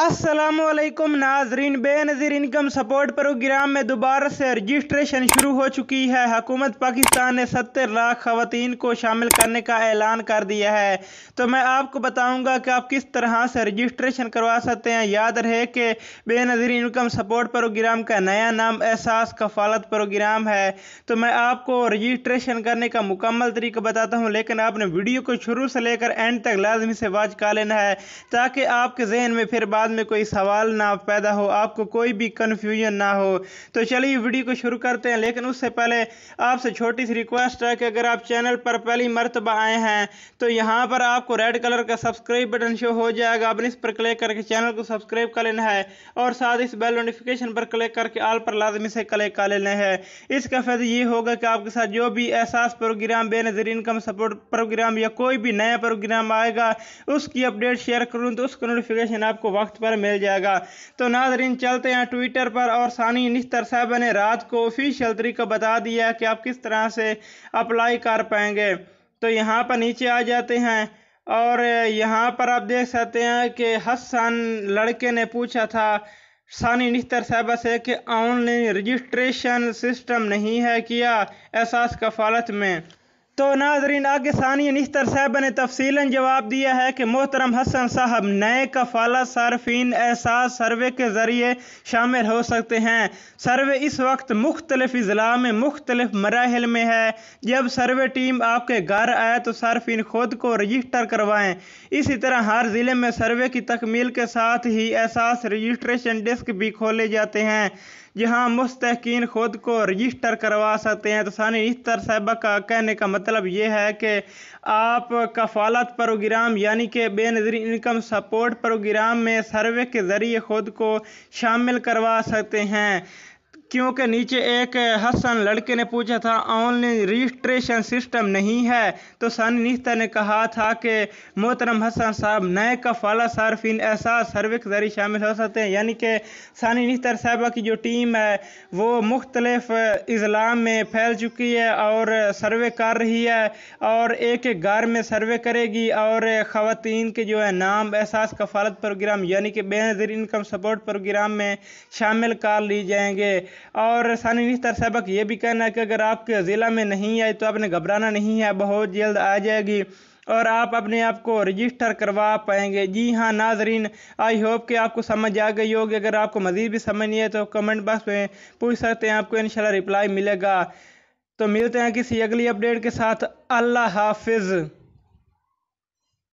असलम नाजरीन Benazir income support programme में दोबारा से रजिस्ट्रेशन शुरू हो चुकी है हकूमत पाकिस्तान ने सत्तर लाख खवतान को शामिल करने का ऐलान कर दिया है तो मैं आपको बताऊंगा कि आप किस तरह से रजिस्ट्रेशन करवा सकते हैं याद रहे कि बेनज़ीर इनकम सपोर्ट प्रोग्राम का नया नाम एहसास कफालत प्रोग्राम है तो मैं आपको रजिस्ट्रेशन करने का मुकम्मल तरीका बताता हूँ लेकिन आपने वीडियो को शुरू से लेकर एंड तक लाजमी से वाच कर लेना है ताकि आपके जहन में फिर बात बाद में कोई सवाल ना पैदा हो आपको कोई भी कन्फ्यूजन ना हो तो चलिए वीडियो को शुरू करते हैं लेकिन उससे पहले आपसे छोटी सी रिक्वेस्ट है कि अगर आप चैनल पर पहली मरतबा आए हैं तो यहाँ पर आपको रेड कलर का सब्सक्राइब बटन शो हो जाएगा अपने इस पर क्लिक करके चैनल को सब्सक्राइब कर लेना है और साथ इस बेल नोटिफिकेशन पर क्लिक करके आल पर लाजमी से क्लिक कर लेना है इसका फायदा ये होगा कि आपके साथ जो भी Ehsaas programme Benazir income support programme या कोई भी नया प्रोग्राम आएगा उसकी अपडेट शेयर करूँ तो उसका नोटिफिकेशन आपको वक्त पर मिल जाएगा तो नाजरीन चलते हैं ट्विटर पर और सानी निस्तर साहब ने रात को ऑफिशियल तरीका बता दिया कि आप किस तरह से अप्लाई कर पाएंगे तो यहाँ पर नीचे आ जाते हैं और यहाँ पर आप देख सकते हैं कि हसन लड़के ने पूछा था सानी निस्तर साहबा से कि ऑनलाइन रजिस्ट्रेशन सिस्टम नहीं है किया एहसास कफालत में तो नाजरीन आगे सानिया निस्तर साहब ने तफसीला जवाब दिया है कि मोहतरम हसन साहब नए कफाला सार्फिन एहसास सर्वे के ज़रिए शामिल हो सकते हैं सर्वे इस वक्त मुख्तलिफ अजला में मुख्तलिफ मराहल में है जब सर्वे टीम आपके घर आए तो सार्फिन खुद को रजिस्टर करवाएँ इसी तरह हर ज़िले में सर्वे की तकमील के साथ ही एहसास रजिस्ट्रेशन डेस्क भी खोले जाते हैं जहां मुस्तकिन खुद को रजिस्टर करवा सकते हैं तो सानी इस्तर साहबा का कहने का मतलब ये है कि आप कफालत प्रोग्राम यानी कि बेनजरी इनकम सपोर्ट प्रोग्राम में सर्वे के ज़रिए खुद को शामिल करवा सकते हैं क्योंकि नीचे एक हसन लड़के ने पूछा था ऑनलाइन रजिस्ट्रेशन सिस्टम नहीं है तो सानी निश्ता ने कहा था कि मोहतरम हसन साहब नए कफाला सार्फिन एहसास सर्वे के जरिए शामिल हो सकते हैं यानी कि सानी निश्तर साहबा की जो टीम है वो मुख्तलफ इजलाम में फैल चुकी है और सर्वे कर रही है और एक एक घर में सर्वे करेगी और ख़वान के जो है नाम एहसास कफालत प्रोग्राम यानी कि बेनजर इनकम सपोर्ट प्रोग्राम में शामिल कर ली जाएंगे और सानी तर सबक ये भी कहना है कि अगर आपके ज़िला में नहीं आए तो आपने घबराना नहीं है बहुत जल्द आ जाएगी और आप अपने आप को रजिस्टर करवा पाएंगे जी हाँ नाजरीन आई होप कि आपको समझ आ गई होगी अगर आपको मज़ीद भी समझ नहीं है तो कमेंट बॉक्स में पूछ सकते हैं आपको इन रिप्लाई मिलेगा तो मिलते हैं किसी अगली अपडेट के साथ अल्लाह हाफिज़